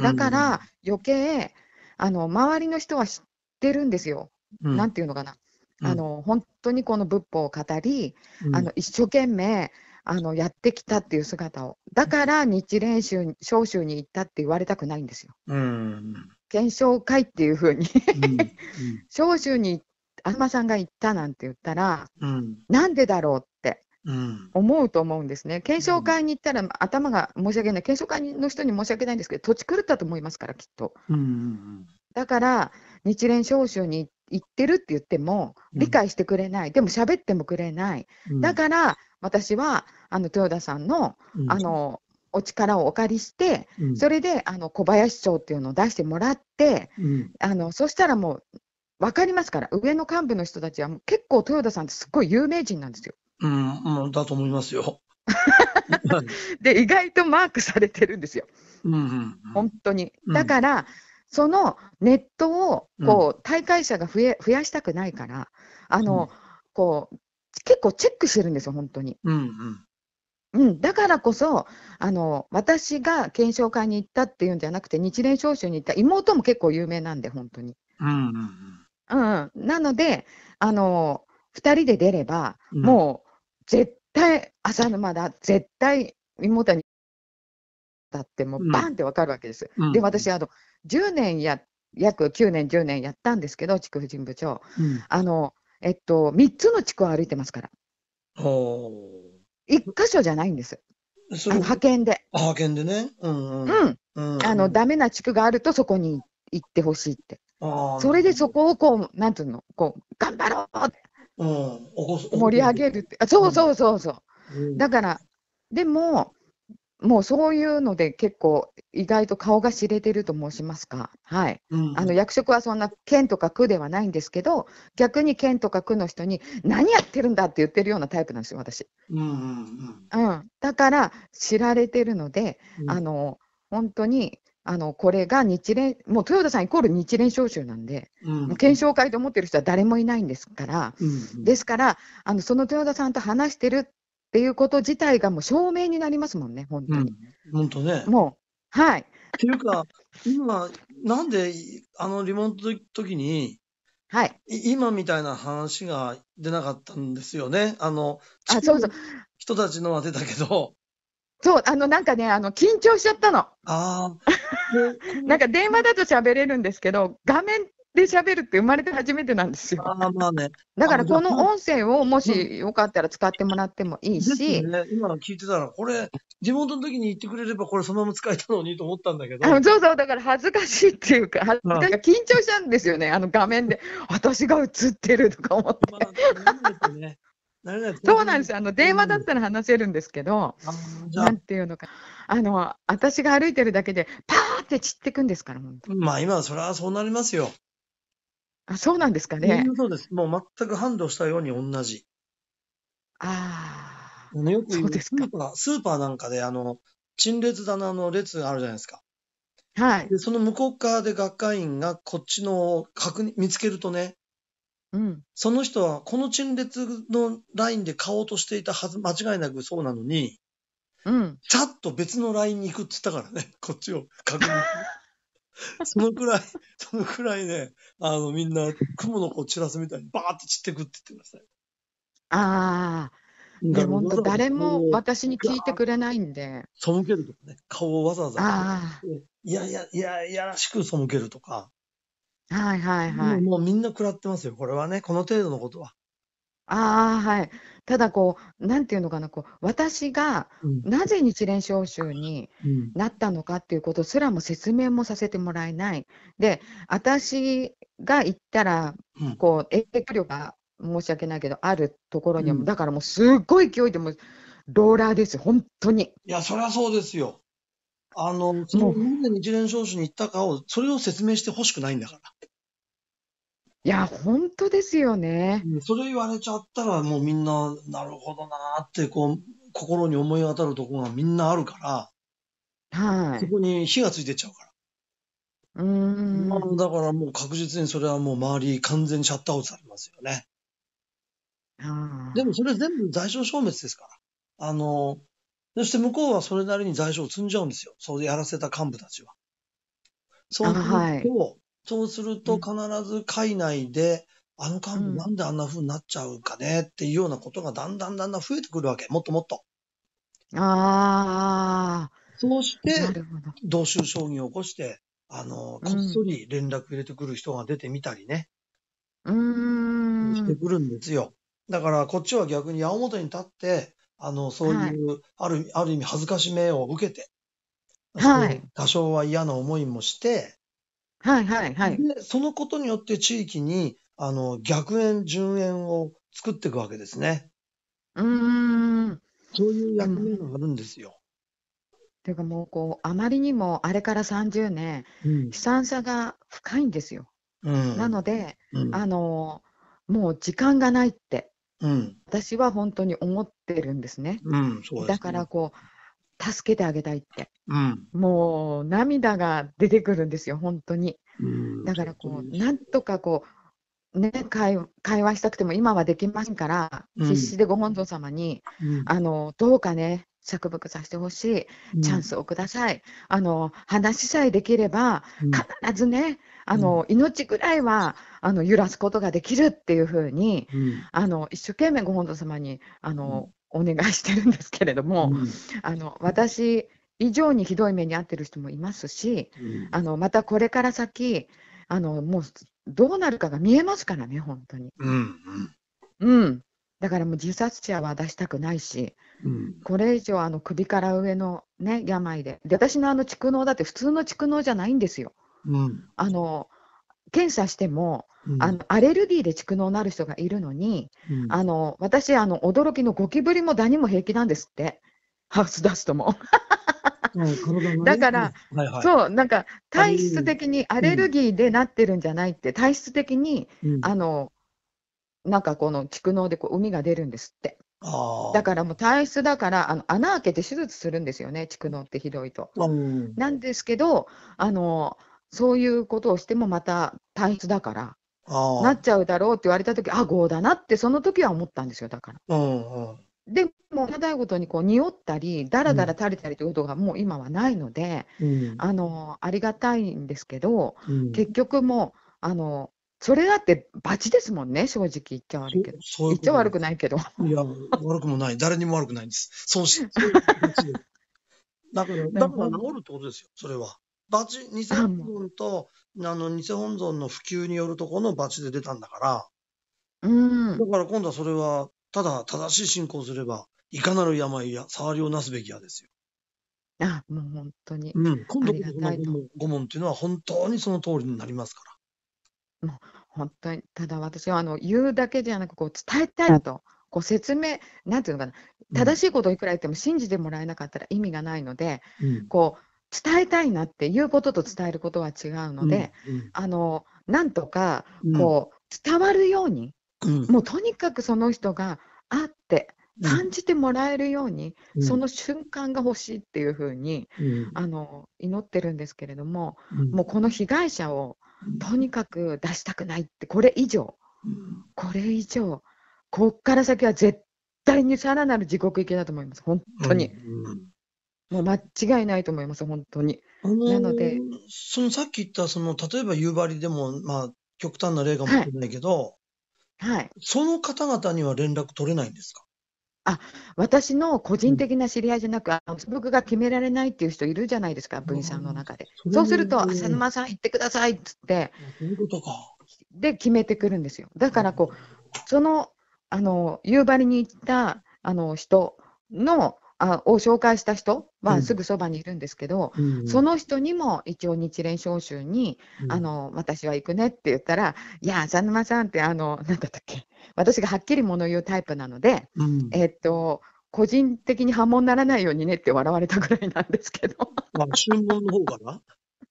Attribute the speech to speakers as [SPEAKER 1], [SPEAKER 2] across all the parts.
[SPEAKER 1] だから余計、あの周りの人は知ってるんですよ。うん、なんていうのかな。あの本当にこの仏法を語り、あの一生懸命あのやってきたっていう姿をだから日蓮宗召集に行ったって言われたくないんですよ。うん、検証会っていうふうに召集 に東さんが行ったなんて言ったら、うん、なんでだろうってうん、思うと思うんですね、検証会に行ったら、頭が申し訳ない、検証会の人に申し訳ないんですけど、土地狂ったと思いますから、きっと。うんうんうん、だから、日蓮召集に行ってるって言っても、理解してくれない、うん、でも喋ってもくれない、うん、だから私はあの豊田さんの,、あのお力をお借りして、それであの小林町っていうのを出してもらって、あのそしたらもう分かりますから、上の幹部の人たちは結構、豊田さんってすっごい有名人なんですよ。
[SPEAKER 2] うん、もうだと思いますよ。で、意外
[SPEAKER 1] とマークされてるんですよ。うんうんうん、本当に。だから、うん、そのネットをこう、大会者が増え増やしたくないから、あの、うん、こう、結構チェックしてるんですよ、本当に。うん、うんうん、だからこそあの私が検証会に行ったっていうんじゃなくて日蓮召集に行った妹も結構有名なんで本当に。うんうんうん、うん、なのであの二人で出れば、うん、もう絶対浅沼だ絶対妹にだってもうバンってわかるわけです。うん、で私あの10年や約9年10年やったんですけど地区婦人部長、うん、あのえっと3つの地区を歩いてますから。一箇所じゃないんです。派遣で。
[SPEAKER 2] 派遣でね。う
[SPEAKER 1] ん、うん。うん。あの、ダメな地区があるとそこに行ってほしいって。それでそこをこう、なんつうの、こう、頑張ろううん、盛り上げるってあそうそうそうそう、うん、だからでももうそういうので結構意外と顔が知れてると申しますか、はいうん、あの役職はそんな県とか区ではないんですけど逆に県とか区の人に何やってるんだって言ってるようなタイプなんですよ私、
[SPEAKER 2] うん
[SPEAKER 1] だから知られてるので、あの本当にあのこれが日蓮、もう豊田さんイコール日蓮召集なんで、うん、検証会と思ってる人は誰もいないんですから、うんうん、ですからあの、その豊田さんと話してるっていうこと自体がもう証明になりますもんね、本当
[SPEAKER 2] に。うん、本当ね。もう、
[SPEAKER 1] はい。っていうか、
[SPEAKER 2] 今、なんであのリモートの時に、はい、今みたいな話が出なかったんですよね。あの、あそうそう人たちのは出たけど、
[SPEAKER 1] そう、あの、なんかね、あの、緊張しちゃったの。あ
[SPEAKER 2] あ。
[SPEAKER 1] なんか電話だと喋れるんですけど、画面で喋るって生まれて初めてなんですよ。あまあね、だからこの音声をもしよかったら使ってもらってもいいし。ね、
[SPEAKER 2] 今の聞いてたら、これ、地元の時に言ってくれれば、これそのまま使えたのにと思ったんだけど。そう
[SPEAKER 1] そう、だから恥ずかしいっていうか、恥ずかしい、緊張しちゃうんですよね、あの画面で。私が映ってるとか思って。まあ、ねそうなんですあの電話だったら話せるんですけど、なんていうのかあの私が歩いてるだけでパーって散
[SPEAKER 2] ってくんですから本当まあ今それはそうなりますよ
[SPEAKER 1] あそうなんですかね
[SPEAKER 2] そうですもう全く反動したように同じああよくそうですかスーパースーパーなんかであの陳列棚の列あるじゃないですかはいでその向こう側で学会員がこっちの確認見つけるとねうん。その人はこの陳列のラインで買おうとしていたはず、間違いなくそうなのに、うん。ちゃっと別のラインに行くっつったからね、こっちを確認。そのくらい、そのくらいね、あの、みんな、雲の子散らすみたいに、バーって散ってくって言ってましたい。
[SPEAKER 1] ああ。
[SPEAKER 2] でも、誰も
[SPEAKER 1] 私に聞いてくれないんで。
[SPEAKER 2] 背けるとかね、顔をわざわざ。ああ。いやいや、いや、いやらしく背けるとか。
[SPEAKER 1] はいはいはもうい。も
[SPEAKER 2] うみんな食らってますよ、これはね、この程度のことは。
[SPEAKER 1] ああ、はい。ただこう、なんていうのかな、こう、私がなぜ日蓮召集になったのかっていうことすらも説明もさせてもらえない。で、私が行ったら、こう、影響力が申し訳ないけど、あるところにもだからもうすっごい勢いでもローラーです本当に。
[SPEAKER 2] いや、そりゃそうですよ。あの、そものうなんで日蓮召集に行ったかを、それを説明して欲しくないんだから。いや、本当ですよね。それ言われちゃったら、もうみんな、なるほどなーって、こう、心に思い当たるところがみんなあるから、はそい。こに火がついてっちゃうから。うーん。だからもう確実にそれはもう周り完全にシャットアウトされますよね。あでもそれ全部在所消滅ですから。あの、そして向こうはそれなりに在所を積んじゃうんですよ。そうやらせた幹部たちは。そうなるあはいそうすると必ず海内で、あの幹部なんであんな風になっちゃうかねっていうようなことがだんだんだんだん増えてくるわけ。もっともっと。ああ。そうして、同州将棋を起こして、あの、こっそり連絡入れてくる人が出てみたりね。うん。してくるんですよ。だから、こっちは逆に矢面に立って、あの、そういう、はい、ある、ある意味恥ずかしめを受けて、はい。多少は嫌な思いもして、はいはいはい。で、そのことによって地域に、あの、逆円、順円を作っていくわけですね。うん。そうい
[SPEAKER 1] う役目があるんですよ。ていうかもうこう、あまりにもあれから30年、悲惨さが深いんですよ。うなので、うん。あの、もう時間がないって、うん。私は本当に思ってるんですね。う
[SPEAKER 2] ん。そうですね。だから
[SPEAKER 1] こう、助けてあげたいって、うん、もう涙が出てくるんですよ、本当に。だからこう、なんとかこう、ね、会話したくても今はできませんから、必死でご本尊様に、あのどうかね、釈目させてほしい、チャンスをください、うん、あの話さえできれば、必ずね、あの命ぐらいはあの揺らすことができるっていうふうに、うん、あの一生懸命ご本尊様にあの、お願いしてるんですけれども、うん、あの私以上にひどい目に遭ってる人もいますし、うん、あのまたこれから先あのもうどうなるかが見えますからね本当に、うん、うん、だからもう自殺者は出したくないし、うん、これ以上あの首から上の、ね、病でで私のあの蓄能だって普通の蓄能じゃないんですよ。うん、あの検査しても、うん、あのアレルギーで蓄膿なる人がいるのに、うん、あの私あの、驚きのゴキブリもダニも平気なんですって、ハウスダストも。だから、はいはい、そう、なんか体質的にアレルギーでなってるんじゃないって、体質的に、あのなんかこの蓄膿でこう海が出るんですって。だからもう体質だからあの穴開けて手術するんですよね、蓄膿ってひどいと。なんですけど、あのそういうことをしてもまた単一だから、なっちゃうだろうって言われた時あ業だなってその時は思ったんですよだから。うんうん、でもただいことにこう匂ったりだらだら垂れたりということがもう今はないので、うん、あのありがたいんですけど、うん、結局もうあのそれだってバチですもんね
[SPEAKER 2] 正直言っちゃ悪いけど言っちゃ悪くないけどいや悪くもない誰にも悪くないんですそうし だからだから治るってことですよそれは。バチ、偽本尊と、あの、偽本尊の普及によるところのバチで出たんだから、うん。だから今度はそれは、ただ正しい信仰すれば、いかなる病や、触りをなすべきやですよ。
[SPEAKER 1] あ、もう本当に。うん。今度の
[SPEAKER 2] 五問っていうのは本当にその通りになりますか
[SPEAKER 1] ら。もう本当に、ただ私はあの言うだけじゃなく、こう伝えたいと。こう説明、なんていうのかな、正しいことをいくら言っても信じてもらえなかったら意味がないので、うん、こう伝えたいなっていうことと伝えることは違うので、うんうん、あのなんとかこう、伝わるように、もうとにかくその人があって感じてもらえるように、うん、その瞬間が欲しいっていうふうに、ん、あの祈ってるんですけれども、うん、もうこの被害者をとにかく出したくないってこれ以上、これ以上こっから先は絶対にさらなる地獄行きだと思います本当に、
[SPEAKER 2] もう間違いないと思います、本当に。あのー、なので。そのさっき言った、その、例えば夕張でも、まあ、極端な例かもしれないけど、はい。はい、その方々には連絡取れないんですかあ私の個人
[SPEAKER 1] 的な知り合いじゃなく、僕が決められないっていう人いるじゃないですか、分散の中で。うそうすると、浅沼さん行ってくださいっつって、そういうことかで決めてくるんですよ。だからこう、そのあの夕張に行ったあの人のあを紹介した人はすぐそばにいるんですけど、うんその人にも一応日蓮召集に、あの私は行くねって言ったら「いや浅沼さんってあの何だったっけ私がはっきり物言うタイプなので、えー、っと個人的に波紋にならないようにねって笑われたぐらいなんですけど。あ新聞の方かな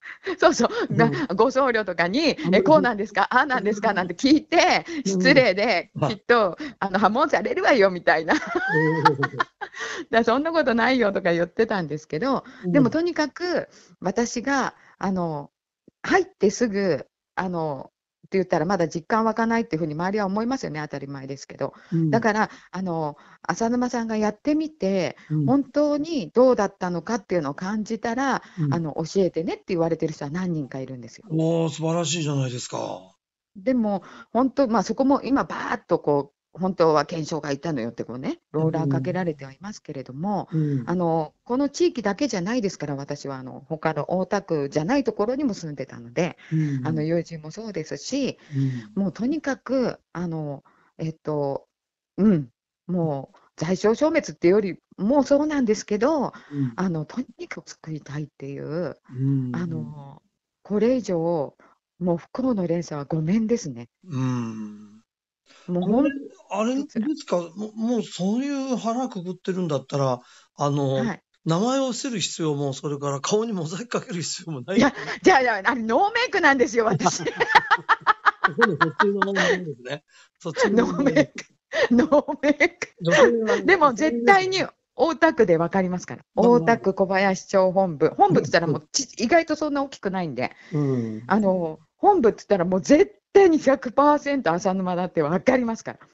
[SPEAKER 1] そうそう、うん、ご僧侶とかに、えこうなんですか、ああなんですかなんて聞いて、失礼で、きっと、あの破門されるわよみたいな だそんなことないよとか言ってたんですけど、でもとにかく私があの入ってすぐあのって言ったらまだ実感湧かないっていうふうに周りは思いますよね当たり前ですけど、うん、だからあの浅沼さんがやってみて、うん、本当にどうだったのかっていうのを感じたら、うん、あの教えてねって言われてる人は何人かいるんですよ。
[SPEAKER 2] お素晴らしいじゃないですか
[SPEAKER 1] でも本当、まあ、そこも今バーッとこう本当は検証がいたのよってこうねローラーかけられてはいますけれども、うんあのこの地域だけじゃないですから私はあの他の大田区じゃないところにも住んでたので、うんあの友人もそうですし、うん、もうとにかくあのえっとうんもう在商消滅っていうよりもうそうなんですけど、あのとにかく作りたいっていう、あのこれ以上もう不幸の連鎖はごめんですね。
[SPEAKER 2] うんもうあれですか、もうそういう腹くくってるんだったら、あの、はい名前を伏せる必要も、それから顔にモザイクかける必要もないいや、じゃあ、じゃあ、れノーメイクなんですよ、私。の名前なんですね。
[SPEAKER 1] そっちのノーメイク。ノーメイク。でも絶対に大田区で分かりますから、大田区小林町本部、本部って言ったらもうち、意外とそんな大きくないんで、うん、あの本部って言ったらもう絶対に100%浅沼だって分かりますから。